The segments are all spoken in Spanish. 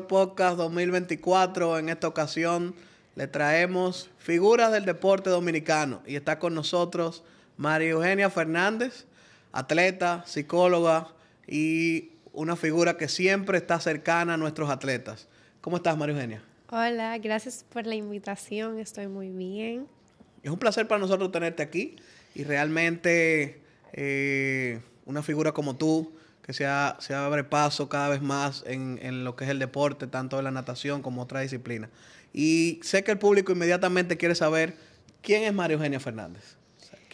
Podcast 2024. En esta ocasión le traemos figuras del deporte dominicano y está con nosotros María Eugenia Fernández, atleta, psicóloga y una figura que siempre está cercana a nuestros atletas. ¿Cómo estás, María Eugenia? Hola, gracias por la invitación, estoy muy bien. Es un placer para nosotros tenerte aquí y realmente eh, una figura como tú que se, abre paso cada vez más en, lo que es el deporte, tanto de la natación como otra disciplina. Y sé que el público inmediatamente quiere saber quién es María Eugenia Fernández.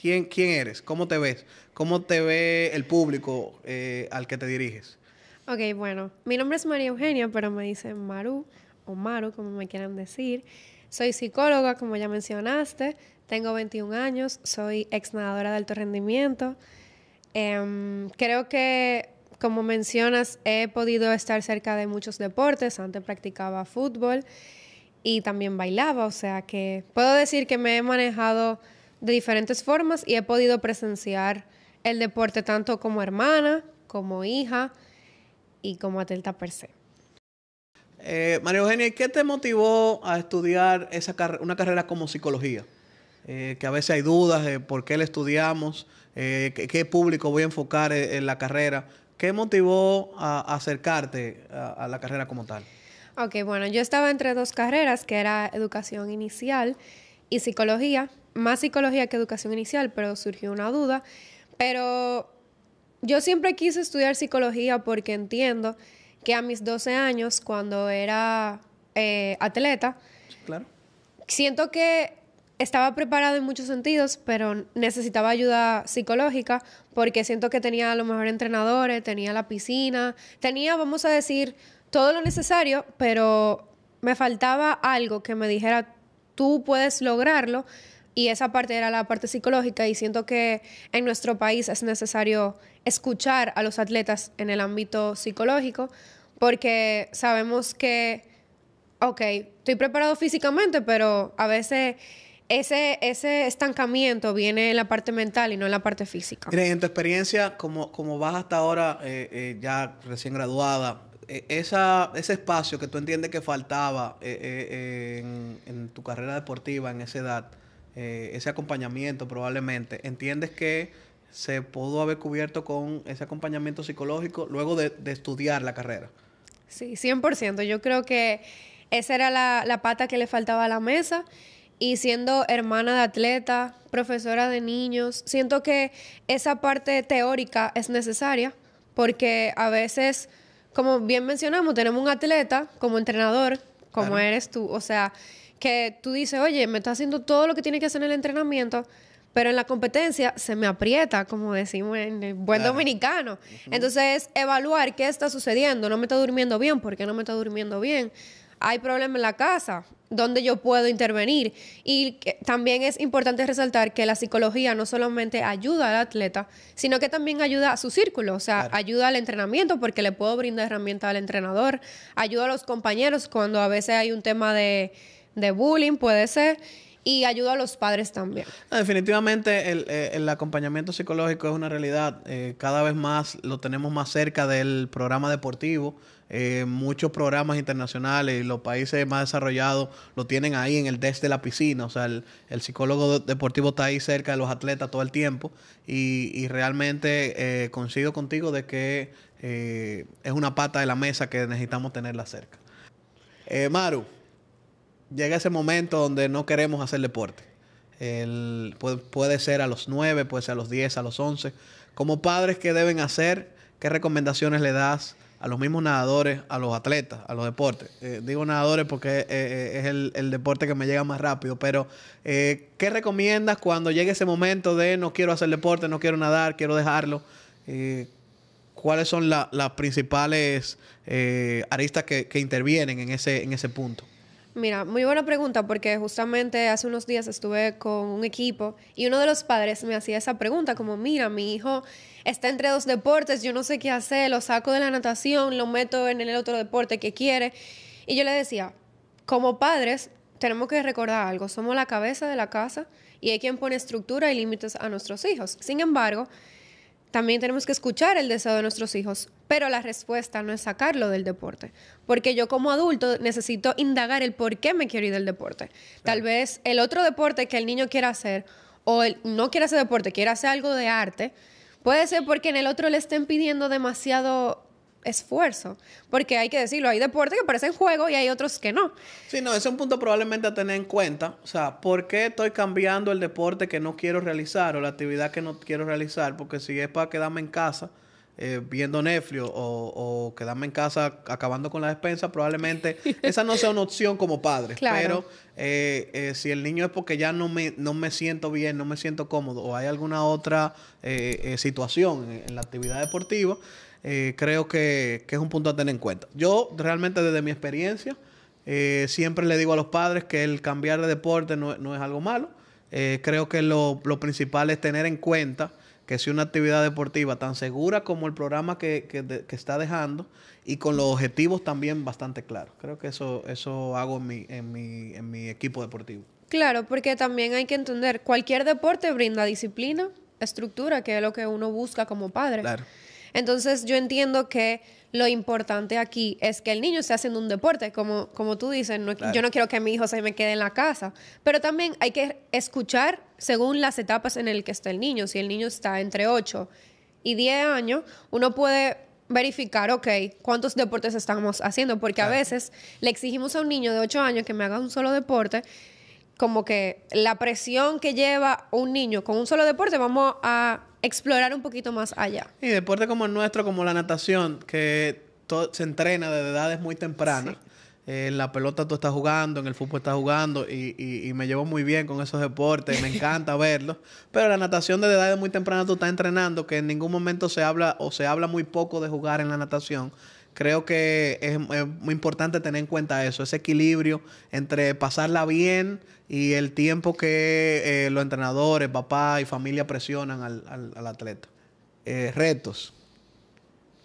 ¿quién, ¿Quién eres? ¿Cómo te ves? ¿Cómo te ve el público eh, al que te diriges? Ok, bueno, mi nombre es María Eugenia, pero me dicen Maru o Maru, como me quieran decir. Soy psicóloga, como ya mencionaste. Tengo 21 años, soy ex nadadora de alto rendimiento. Em, creo que como mencionas, he podido estar cerca de muchos deportes. Antes practicaba fútbol y también bailaba, o sea que puedo decir que me he manejado de diferentes formas y he podido presenciar el deporte tanto como hermana, como hija y como atleta per se. Eh, María Eugenia, ¿qué te motivó a estudiar esa una carrera como psicología? Eh, que a veces hay dudas de por qué la estudiamos, eh, qué, público voy a enfocar en la carrera. ¿Qué motivó a, acercarte a, la carrera como tal? Ok, bueno, yo estaba entre dos carreras, que era educación inicial y psicología, más psicología que educación inicial, pero surgió una duda, pero yo siempre quise estudiar psicología porque entiendo que a mis 12 años, cuando era eh, atleta, claro. siento que estaba preparado en muchos sentidos, pero necesitaba ayuda psicológica porque siento que tenía a los mejores entrenadores, tenía la piscina, tenía, vamos a decir, todo lo necesario, pero me faltaba algo que me dijera, tú puedes lograrlo. Y esa parte era la parte psicológica y siento que en nuestro país es necesario escuchar a los atletas en el ámbito psicológico porque sabemos que, ok, estoy preparado físicamente, pero a veces ese, estancamiento viene en la parte mental y no en la parte física. Mire, en tu experiencia, como, como vas hasta ahora eh, eh, ya recién graduada, e, ese espacio que tú entiendes que faltaba eh, en, tu carrera deportiva en esa edad, ese acompañamiento probablemente, ¿entiendes que se pudo haber cubierto con ese acompañamiento psicológico luego de, estudiar la carrera? Sí, 100%. Yo creo que esa era la, la pata que le faltaba a la mesa y siendo hermana de atleta, profesora de niños, siento que esa parte teórica es necesaria porque a veces, como bien mencionamos, tenemos un atleta como entrenador, como eres tú, o sea, que tú dices, oye, me está haciendo todo lo que tiene que hacer en el entrenamiento, pero en la competencia se me aprieta, como decimos en el buen dominicano. Entonces, evaluar qué está sucediendo, no me está durmiendo bien, ¿por qué no me está durmiendo bien? Hay problemas en la casa, donde yo puedo intervenir. Y también es importante resaltar que la psicología no solamente ayuda al atleta, sino que también ayuda a su círculo, o sea, ayuda al entrenamiento porque le puedo brindar herramientas al entrenador, ayuda a los compañeros cuando a veces hay un tema de, de bullying, puede ser y ayuda a los padres también. Ah, definitivamente eh, el, acompañamiento psicológico es una realidad. Eh, cada vez más lo tenemos más cerca del programa deportivo. Eh, muchos programas internacionales y los países más desarrollados lo tienen ahí en el des de la piscina. O sea, el, psicólogo deportivo está ahí cerca de los atletas todo el tiempo. Y, realmente coincido contigo de que es una pata de la mesa que necesitamos tenerla cerca. Maru llega ese momento donde no queremos hacer deporte. puede, ser a los 9, puede ser a los 10, a los 11. Como padres, ¿qué deben hacer? ¿Qué recomendaciones le das a los mismos nadadores, a los atletas, a los deportes? Eh, digo nadadores porque eh, eh, es el, deporte que me llega más rápido, pero eh, ¿qué recomiendas cuando llegue ese momento de no quiero hacer deporte, no quiero nadar, quiero dejarlo? ¿Cuáles son las principales aristas que, intervienen en ese, en ese punto? Mira, muy buena pregunta porque justamente hace unos días estuve con un equipo y uno de los padres me hacía esa pregunta como, mira, mi hijo está entre dos deportes, yo no sé qué hacer, lo saco de la natación, lo meto en el otro deporte que quiere. Y yo le decía, como padres tenemos que recordar algo, somos la cabeza de la casa y hay quien pone estructura y límites a nuestros hijos. Sin embargo, también tenemos que escuchar el deseo de nuestros hijos, pero la respuesta no es sacarlo del deporte, porque yo como adulto necesito indagar el por qué me quiero ir del deporte. Tal vez el otro deporte que el niño quiera hacer o no quiere hacer deporte, quiere hacer algo de arte, puede ser porque en el otro le estén pidiendo demasiado esfuerzo, porque hay que decirlo, hay deportes que parecen juego y hay otros que no. Sí, no, ese es un punto probablemente a tener en cuenta, o sea, ¿por qué estoy cambiando el deporte que no quiero realizar o la actividad que no quiero realizar? Porque si es para quedarme en casa, eh, viendo Netflix o, quedarme en casa acabando con la despensa, probablemente esa no sea una opción como padre. Pero eh, eh, si el niño es porque ya no me, no me siento bien, no me siento cómodo o hay alguna otra situación en, la actividad deportiva, creo que, es un punto a tener en cuenta. Yo realmente desde mi experiencia siempre le digo a los padres que el cambiar de deporte no, es algo malo. creo que lo, lo principal es tener en cuenta que sea una actividad deportiva tan segura como el programa que, está dejando y con los objetivos también bastante claros. Creo que eso, eso hago en mi, en, mi, en mi equipo deportivo. Claro, porque también hay que entender, cualquier deporte brinda disciplina, estructura, que es lo que uno busca como padre. Claro. Entonces yo entiendo que lo importante aquí es que el niño esté haciendo un deporte, como, como tú dices, yo no quiero que mi hijo se me quede en la casa, pero también hay que escuchar según las etapas en el que está el niño. Si el niño está entre 8 y 10 años, uno puede verificar, ok, cuántos deportes estamos haciendo, porque a veces le exigimos a un niño de 8 años que me haga un solo deporte como que la presión que lleva un niño con un solo deporte, vamos a explorar un poquito más allá. Y deporte como el nuestro, como la natación, que se entrena desde edades muy tempranas. Eh, la pelota tú estás jugando, en el fútbol estás jugando y, y, y me llevo muy bien con esos deportes, me encanta verlos. Pero la natación desde edades muy tempranas tú estás entrenando, que en ningún momento se habla o se habla muy poco de jugar en la natación. Creo que es, muy importante tener en cuenta eso, ese equilibrio entre pasarla bien y el tiempo que eh, los entrenadores, papá y familia presionan al, atleta. Eh, retos.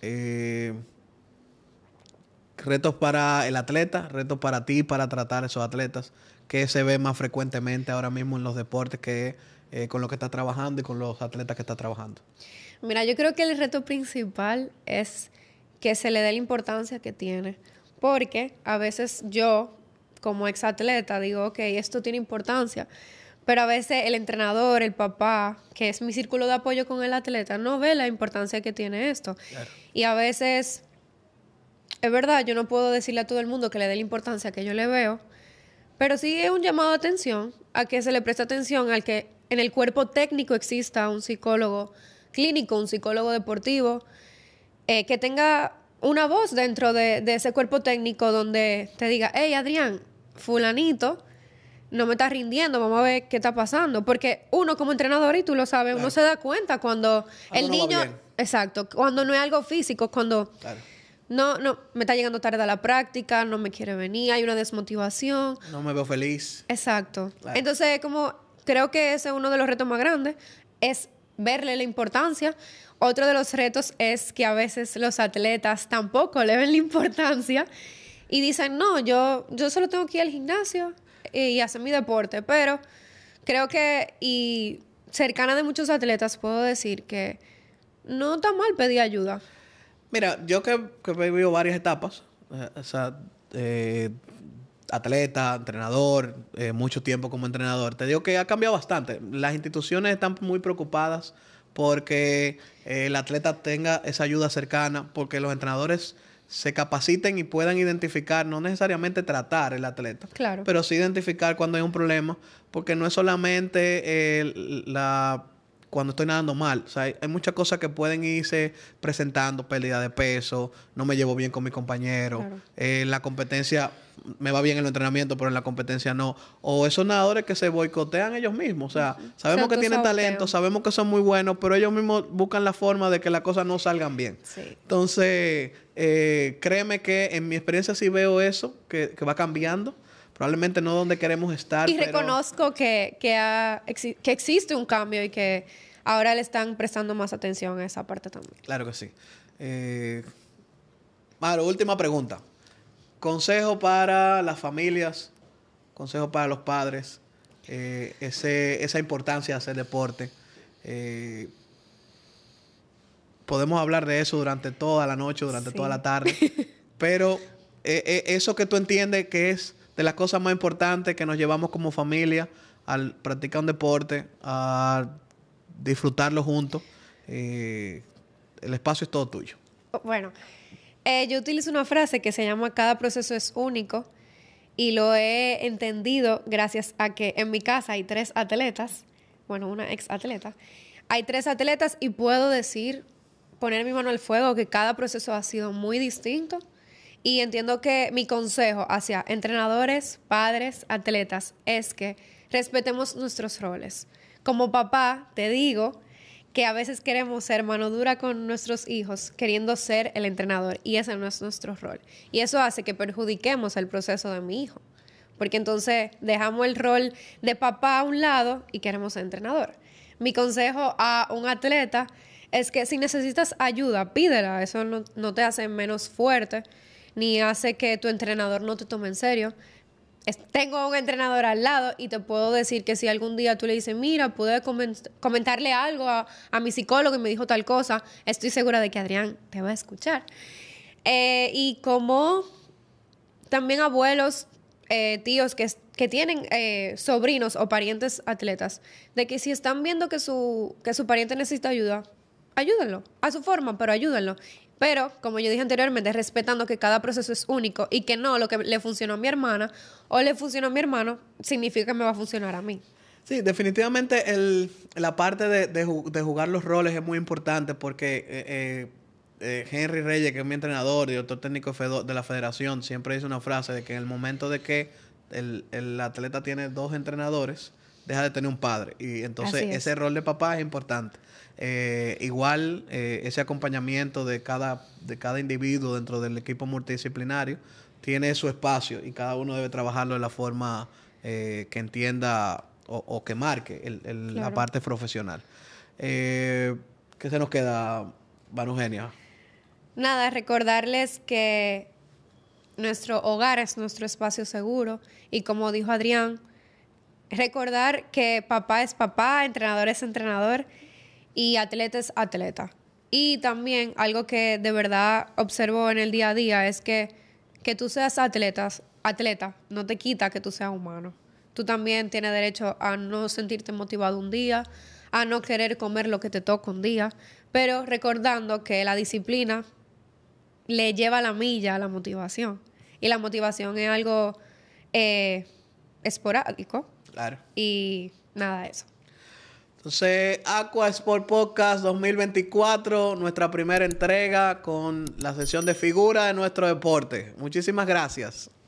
Eh, retos para el atleta, retos para ti, para tratar a esos atletas, que se ve más frecuentemente ahora mismo en los deportes que con lo que está trabajando y con los atletas que está trabajando. Mira, yo creo que el reto principal es que se le dé la importancia que tiene. Porque a veces yo, como exatleta, digo, ok, esto tiene importancia. Pero a veces el entrenador, el papá, que es mi círculo de apoyo con el atleta, no ve la importancia que tiene esto. Y a veces, es verdad, yo no puedo decirle a todo el mundo que le dé la importancia que yo le veo, pero sí es un llamado de atención a que se le preste atención al que en el cuerpo técnico exista un psicólogo clínico, un psicólogo deportivo, eh, que tenga una voz dentro de, ese cuerpo técnico donde te diga, hey Adrián, fulanito, no me estás rindiendo, vamos a ver qué está pasando. Porque uno como entrenador, y tú lo sabes, uno se da cuenta cuando el niño... Exacto, cuando no es algo físico, cuando... no, no, me está llegando tarde a la práctica, no me quiere venir, hay una desmotivación. No me veo feliz. Exacto. Entonces, como creo que ese es uno de los retos más grandes, es verle la importancia. Otro de los retos es que a veces los atletas tampoco le ven la importancia y dicen, no, yo, yo solo tengo que ir al gimnasio y hacer mi deporte, pero creo que, y cercana de muchos atletas, puedo decir que no tan mal pedí ayuda. Mira, yo que, he vivido varias etapas, eh, eh, atleta, entrenador, eh, mucho tiempo como entrenador, te digo que ha cambiado bastante. Las instituciones están muy preocupadas porque eh, el atleta tenga esa ayuda cercana, porque los entrenadores se capaciten y puedan identificar, no necesariamente tratar el atleta, claro. pero sí identificar cuando hay un problema, porque no es solamente eh, la cuando estoy nadando mal. O sea, hay, muchas cosas que pueden irse presentando, pérdida de peso, no me llevo bien con mi compañero, eh, la competencia me va bien en el entrenamiento, pero en la competencia no. O esos nadadores que se boicotean ellos mismos. O sea, sabemos que tienen talento, sabemos que son muy buenos, pero ellos mismos buscan la forma de que las cosas no salgan bien. Entonces, eh, créeme que en mi experiencia sí veo eso, que, que va cambiando. Probablemente no donde queremos estar. Y reconozco que, que, existe un cambio y que ahora le están prestando más atención a esa parte también. Claro que sí. Eh, última pregunta. Consejo para las familias, consejo para los padres, eh, esa importancia de hacer deporte. Eh, podemos hablar de eso durante toda la noche, durante toda la tarde, pero eh, eso que tú entiendes que es de las cosas más importantes que nos llevamos como familia al practicar un deporte, a disfrutarlo juntos. Eh, el espacio es todo tuyo. Bueno, eh, yo utilizo una frase que se llama cada proceso es único y lo he entendido gracias a que en mi casa hay tres atletas, bueno, una ex atleta, hay tres atletas y puedo decir, poner mi mano al fuego, que cada proceso ha sido muy distinto y entiendo que mi consejo hacia entrenadores, padres, atletas es que respetemos nuestros roles. Como papá, te digo que a veces queremos ser mano dura con nuestros hijos, queriendo ser el entrenador, y ese no es nuestro rol. Y eso hace que perjudiquemos el proceso de mi hijo, porque entonces dejamos el rol de papá a un lado y queremos ser entrenador. Mi consejo a un atleta es que si necesitas ayuda, pídela, eso no, te hace menos fuerte ni hace que tu entrenador no te tome en serio. tengo un entrenador al lado y te puedo decir que si algún día tú le dices, mira, pude comentarle algo a, mi psicólogo y me dijo tal cosa, estoy segura de que Adrián te va a escuchar. Eh, y como también abuelos, eh, tíos que, tienen eh, sobrinos o parientes atletas, de que si están viendo que su, que su pariente necesita ayuda, ayúdenlo, a su forma, pero ayúdenlo. Pero, como yo dije anteriormente, respetando que cada proceso es único y que no, lo que le funcionó a mi hermana o le funcionó a mi hermano, significa que me va a funcionar a mí. Sí, definitivamente la parte de, jugar los roles es muy importante porque eh, eh, eh, Henry Reyes, que es mi entrenador y doctor técnico de la federación, siempre dice una frase de que en el momento de que el atleta tiene dos entrenadores, deja de tener un padre. Y entonces ese rol de papá es importante. Eh, igual eh, ese acompañamiento de cada, de cada individuo dentro del equipo multidisciplinario tiene su espacio y cada uno debe trabajarlo de la forma eh, que entienda o, que marque el, la parte profesional. ¿Qué se nos queda, Vanugenia? Nada, recordarles que nuestro hogar es nuestro espacio seguro y como dijo Adrián, recordar que papá es papá, entrenador es entrenador y atleta es atleta. Y también algo que de verdad observo en el día a día es que que tú seas atleta, atleta no te quita que tú seas humano. Tú también tienes derecho a no sentirte motivado un día, a no querer comer lo que te toca un día, pero recordando que la disciplina le lleva la milla a la motivación. Y la motivación es algo eh, esporádico. Claro. Y nada, de eso. Entonces, Aqua Sport Podcast 2024, nuestra primera entrega con la sesión de figura de nuestro deporte. Muchísimas gracias.